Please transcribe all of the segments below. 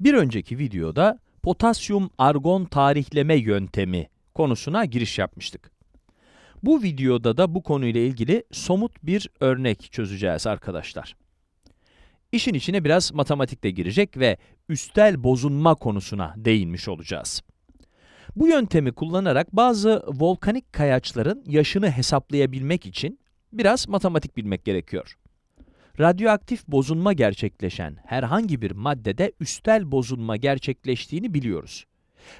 Bir önceki videoda potasyum argon tarihleme yöntemi konusuna giriş yapmıştık. Bu videoda da bu konuyla ilgili somut bir örnek çözeceğiz arkadaşlar. İşin içine biraz matematik de girecek ve üstel bozunma konusuna değinmiş olacağız. Bu yöntemi kullanarak bazı volkanik kayaçların yaşını hesaplayabilmek için biraz matematik bilmek gerekiyor radyoaktif bozunma gerçekleşen herhangi bir maddede üstel bozunma gerçekleştiğini biliyoruz.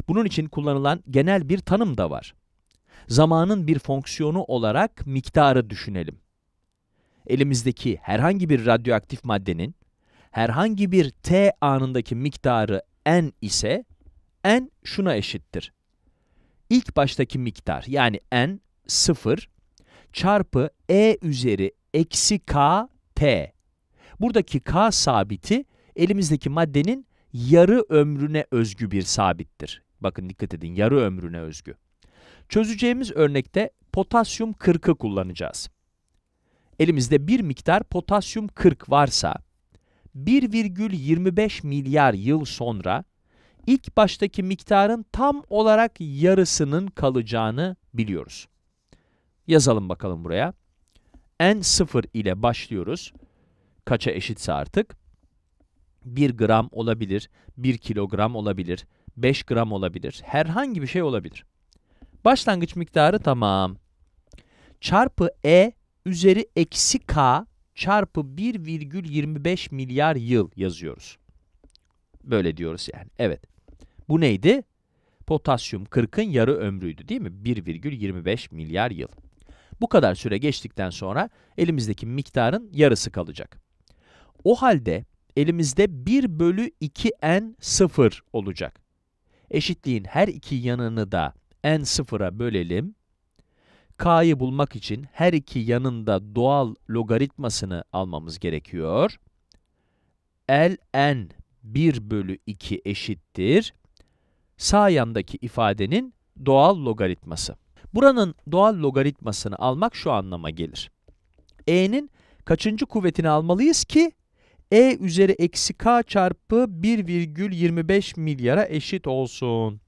Bunun için kullanılan genel bir tanım da var. Zamanın bir fonksiyonu olarak miktarı düşünelim. Elimizdeki herhangi bir radyoaktif maddenin herhangi bir t anındaki miktarı n ise n şuna eşittir. İlk baştaki miktar yani n 0 çarpı e üzeri eksi k P. Buradaki K sabiti elimizdeki maddenin yarı ömrüne özgü bir sabittir. Bakın dikkat edin yarı ömrüne özgü. Çözeceğimiz örnekte potasyum 40'ı kullanacağız. Elimizde bir miktar potasyum 40 varsa 1,25 milyar yıl sonra ilk baştaki miktarın tam olarak yarısının kalacağını biliyoruz. Yazalım bakalım buraya. N0 ile başlıyoruz. Kaça eşitse artık. 1 gram olabilir, 1 kilogram olabilir, 5 gram olabilir. Herhangi bir şey olabilir. Başlangıç miktarı tamam. Çarpı E üzeri eksi K çarpı 1,25 milyar yıl yazıyoruz. Böyle diyoruz yani. Evet. Bu neydi? Potasyum 40'ın yarı ömrüydü değil mi? 1,25 milyar yıl. Bu kadar süre geçtikten sonra elimizdeki miktarın yarısı kalacak. O halde elimizde 1 bölü 2n sıfır olacak. Eşitliğin her iki yanını da n sıfıra bölelim. k'yı bulmak için her iki yanında doğal logaritmasını almamız gerekiyor. ln 1 bölü 2 eşittir. Sağ yandaki ifadenin doğal logaritması. Buranın doğal logaritmasını almak şu anlama gelir. e'nin kaçıncı kuvvetini almalıyız ki e üzeri eksi k çarpı 1,25 milyara eşit olsun.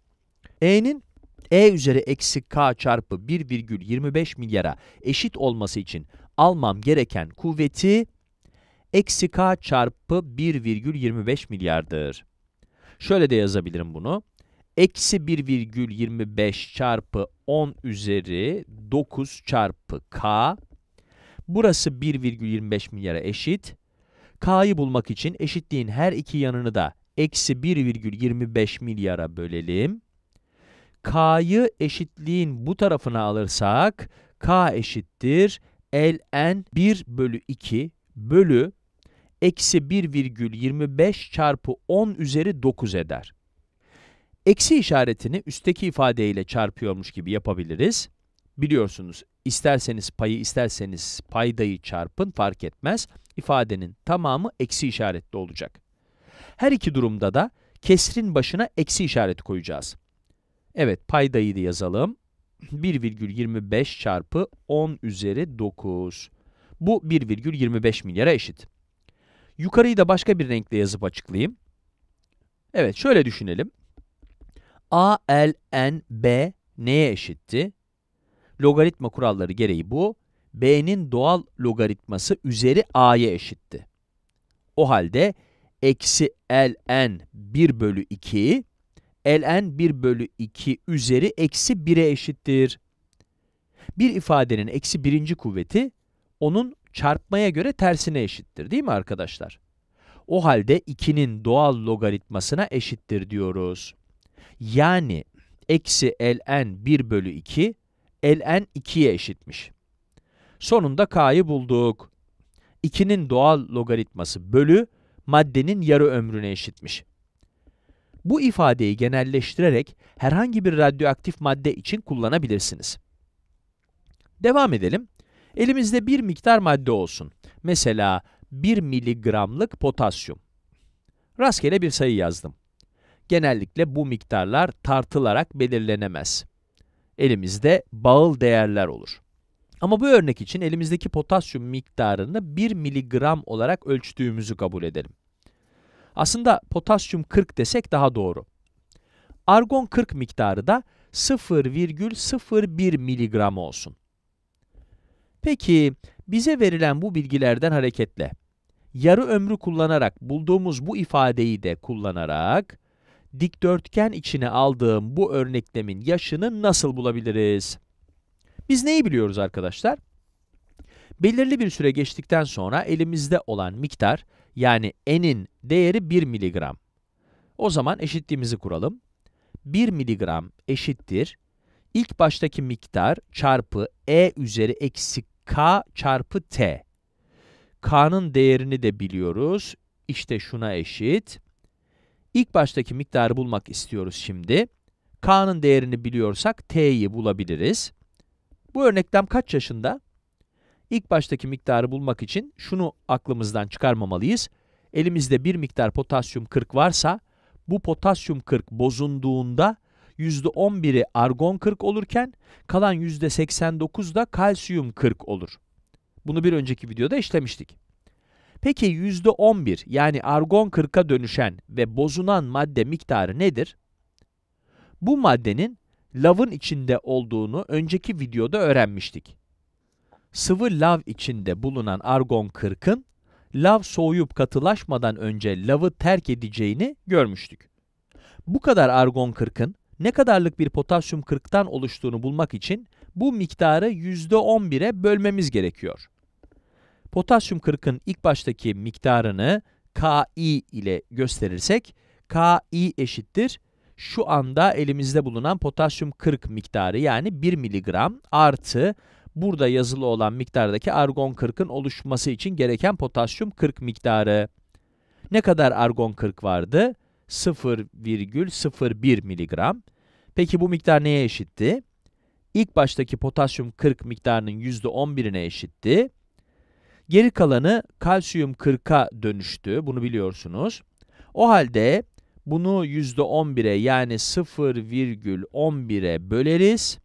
e'nin e üzeri eksi k çarpı 1,25 milyara eşit olması için almam gereken kuvveti eksi k çarpı 1,25 milyardır. Şöyle de yazabilirim bunu eksi 1,25 çarpı 10 üzeri 9 çarpı k. Burası 1,25 milyara eşit. k'yı bulmak için eşitliğin her iki yanını da eksi 1,25 milyara bölelim. k'yı eşitliğin bu tarafına alırsak k eşittir ln 1 bölü 2 bölü eksi 1,25 çarpı 10 üzeri 9 eder eksi işaretini üstteki ifadeyle çarpıyormuş gibi yapabiliriz. Biliyorsunuz isterseniz payı isterseniz paydayı çarpın fark etmez. Ifadenin tamamı eksi işaretli olacak. Her iki durumda da kesrin başına eksi işaret koyacağız. Evet paydayı da yazalım. 1,25 çarpı 10 üzeri 9. Bu 1,25 milyara eşit. Yukarıyı da başka bir renkle yazıp açıklayayım. Evet şöyle düşünelim. A, L, N, B neye eşitti? Logaritma kuralları gereği bu, b'nin doğal logaritması üzeri a'ya eşitti. O halde eksi ln 1 bölü 2, ln 1 bölü 2 üzeri eksi 1'e eşittir. Bir ifadenin eksi birinci kuvveti, onun çarpmaya göre tersine eşittir değil mi arkadaşlar? O halde 2'nin doğal logaritmasına eşittir diyoruz. Yani eksi ln 1 bölü 2 ln 2'ye eşitmiş. Sonunda k'yı bulduk. 2'nin doğal logaritması bölü maddenin yarı ömrüne eşitmiş. Bu ifadeyi genelleştirerek herhangi bir radyoaktif madde için kullanabilirsiniz. Devam edelim. Elimizde bir miktar madde olsun. Mesela 1 miligramlık potasyum. Rastgele bir sayı yazdım genellikle bu miktarlar tartılarak belirlenemez. Elimizde bağıl değerler olur. Ama bu örnek için elimizdeki potasyum miktarını 1 miligram olarak ölçtüğümüzü kabul edelim. Aslında potasyum 40 desek daha doğru. Argon 40 miktarı da 0,01 miligram olsun. Peki bize verilen bu bilgilerden hareketle yarı ömrü kullanarak bulduğumuz bu ifadeyi de kullanarak dikdörtgen içine aldığım bu örneklemin yaşını nasıl bulabiliriz? Biz neyi biliyoruz arkadaşlar? Belirli bir süre geçtikten sonra elimizde olan miktar, yani n'in değeri 1 miligram. O zaman eşitliğimizi kuralım. 1 miligram eşittir. İlk baştaki miktar çarpı e üzeri eksi k çarpı t. k'nın değerini de biliyoruz. İşte şuna eşit. İlk baştaki miktarı bulmak istiyoruz şimdi. K'nın değerini biliyorsak T'yi bulabiliriz. Bu örneklem kaç yaşında? İlk baştaki miktarı bulmak için şunu aklımızdan çıkarmamalıyız. Elimizde bir miktar potasyum 40 varsa bu potasyum 40 bozunduğunda %11'i argon 40 olurken kalan %89 da kalsiyum 40 olur. Bunu bir önceki videoda işlemiştik. Peki %11 yani argon 40'a dönüşen ve bozunan madde miktarı nedir? Bu maddenin lavın içinde olduğunu önceki videoda öğrenmiştik. Sıvı lav içinde bulunan argon 40'ın lav soğuyup katılaşmadan önce lavı terk edeceğini görmüştük. Bu kadar argon 40'ın ne kadarlık bir potasyum 40'tan oluştuğunu bulmak için bu miktarı %11'e bölmemiz gerekiyor. Potasyum 40'ın ilk baştaki miktarını Ki ile gösterirsek, Ki eşittir şu anda elimizde bulunan potasyum 40 miktarı yani 1 miligram artı burada yazılı olan miktardaki argon 40'ın oluşması için gereken potasyum 40 miktarı. Ne kadar argon 40 vardı? 0,01 miligram. Peki bu miktar neye eşitti? İlk baştaki potasyum 40 miktarının %11'ine eşitti. Geri kalanı kalsiyum 40'a dönüştü. Bunu biliyorsunuz. O halde bunu %11'e yani 0,11'e böleriz.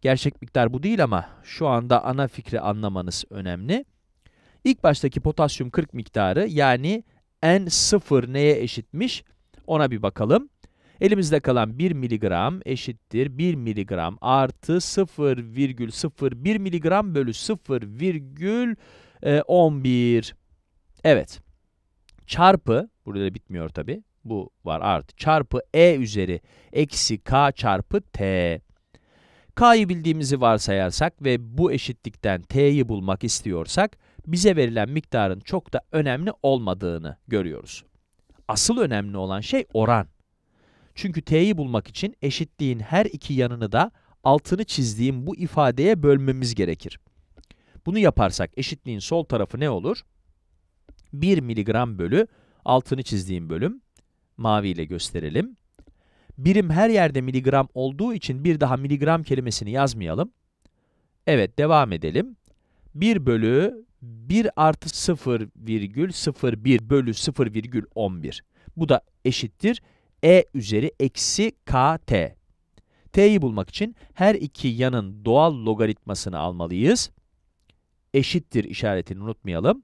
Gerçek miktar bu değil ama şu anda ana fikri anlamanız önemli. İlk baştaki potasyum 40 miktarı yani N0 neye eşitmiş ona bir bakalım. Elimizde kalan 1 miligram eşittir 1 miligram artı 0,01 miligram bölü 0, e, ee, 11. Evet. Çarpı, burada bitmiyor tabi. Bu var artı. Çarpı e üzeri eksi k çarpı t. K'yı bildiğimizi varsayarsak ve bu eşitlikten t'yi bulmak istiyorsak, bize verilen miktarın çok da önemli olmadığını görüyoruz. Asıl önemli olan şey oran. Çünkü t'yi bulmak için eşitliğin her iki yanını da altını çizdiğim bu ifadeye bölmemiz gerekir. Bunu yaparsak eşitliğin sol tarafı ne olur? 1 miligram bölü, altını çizdiğim bölüm, maviyle gösterelim. Birim her yerde miligram olduğu için bir daha miligram kelimesini yazmayalım. Evet, devam edelim. 1 bölü 1 artı 0 virgül 01 bölü 0 virgül 11. Bu da eşittir e üzeri eksi kt. t'yi bulmak için her iki yanın doğal logaritmasını almalıyız eşittir işaretini unutmayalım.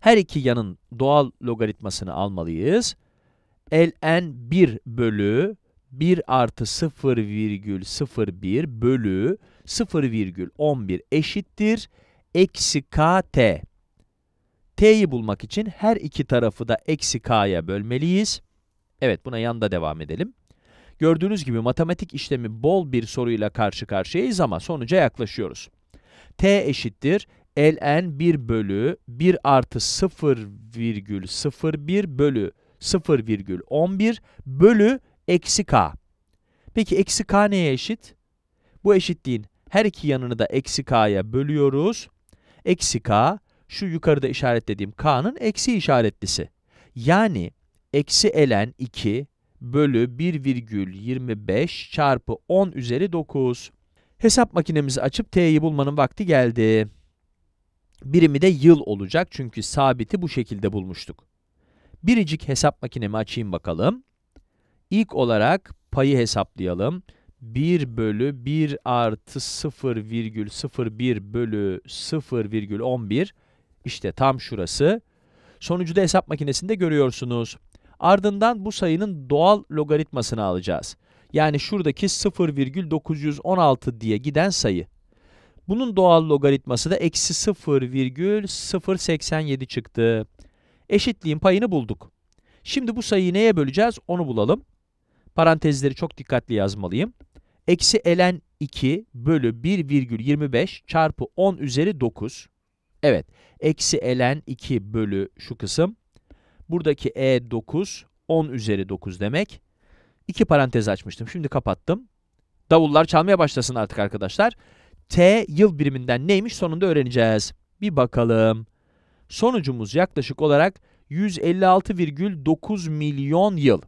Her iki yanın doğal logaritmasını almalıyız. ln 1 bölü 1 artı 0,01 bölü 0,11 eşittir eksi kt. t'yi bulmak için her iki tarafı da eksi k'ya bölmeliyiz. Evet buna yanda devam edelim. Gördüğünüz gibi matematik işlemi bol bir soruyla karşı karşıyayız ama sonuca yaklaşıyoruz t eşittir ln 1 bölü 1 artı 0,01 bölü 0,11 bölü eksi k. Peki eksi k neye eşit? Bu eşitliğin her iki yanını da eksi k'ya bölüyoruz. Eksi k şu yukarıda işaretlediğim k'nın eksi işaretlisi. Yani eksi ln 2 bölü 1,25 çarpı 10 üzeri 9. Hesap makinemizi açıp T'yi bulmanın vakti geldi. Birimi de yıl olacak çünkü sabiti bu şekilde bulmuştuk. Biricik hesap makinemi açayım bakalım. İlk olarak payı hesaplayalım. 1 bölü 1 artı 0,01 bölü 0,11 işte tam şurası. Sonucu da hesap makinesinde görüyorsunuz. Ardından bu sayının doğal logaritmasını alacağız. Yani şuradaki 0,916 diye giden sayı. Bunun doğal logaritması da eksi 0,087 çıktı. Eşitliğin payını bulduk. Şimdi bu sayıyı neye böleceğiz onu bulalım. Parantezleri çok dikkatli yazmalıyım. Eksi elen 2 bölü 1,25 çarpı 10 üzeri 9. Evet, eksi elen 2 bölü şu kısım. Buradaki e 9, 10 üzeri 9 demek iki parantez açmıştım. Şimdi kapattım. Davullar çalmaya başlasın artık arkadaşlar. T yıl biriminden neymiş sonunda öğreneceğiz. Bir bakalım. Sonucumuz yaklaşık olarak 156,9 milyon yıl.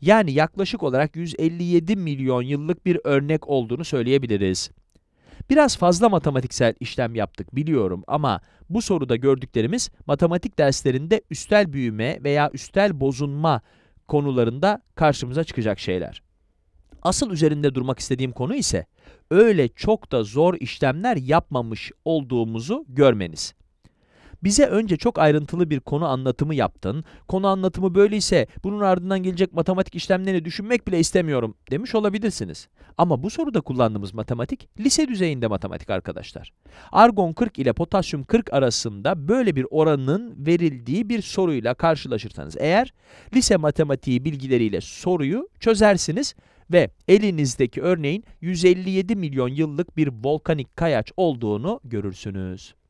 Yani yaklaşık olarak 157 milyon yıllık bir örnek olduğunu söyleyebiliriz. Biraz fazla matematiksel işlem yaptık biliyorum ama bu soruda gördüklerimiz matematik derslerinde üstel büyüme veya üstel bozunma konularında karşımıza çıkacak şeyler. Asıl üzerinde durmak istediğim konu ise öyle çok da zor işlemler yapmamış olduğumuzu görmeniz. Bize önce çok ayrıntılı bir konu anlatımı yaptın. Konu anlatımı böyleyse bunun ardından gelecek matematik işlemlerini düşünmek bile istemiyorum demiş olabilirsiniz. Ama bu soruda kullandığımız matematik lise düzeyinde matematik arkadaşlar. Argon 40 ile potasyum 40 arasında böyle bir oranın verildiği bir soruyla karşılaşırsanız eğer lise matematiği bilgileriyle soruyu çözersiniz ve elinizdeki örneğin 157 milyon yıllık bir volkanik kayaç olduğunu görürsünüz.